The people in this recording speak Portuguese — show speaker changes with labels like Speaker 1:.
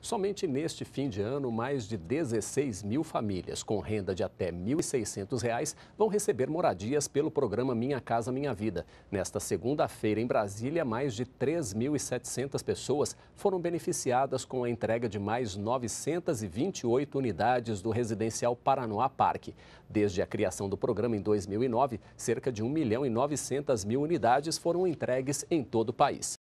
Speaker 1: Somente neste fim de ano, mais de 16 mil famílias com renda de até R$ 1.600 vão receber moradias pelo programa Minha Casa Minha Vida. Nesta segunda-feira, em Brasília, mais de 3.700 pessoas foram beneficiadas com a entrega de mais 928 unidades do residencial Paranoá Parque. Desde a criação do programa em 2009, cerca de 1 milhão e 900 mil unidades foram entregues em todo o país.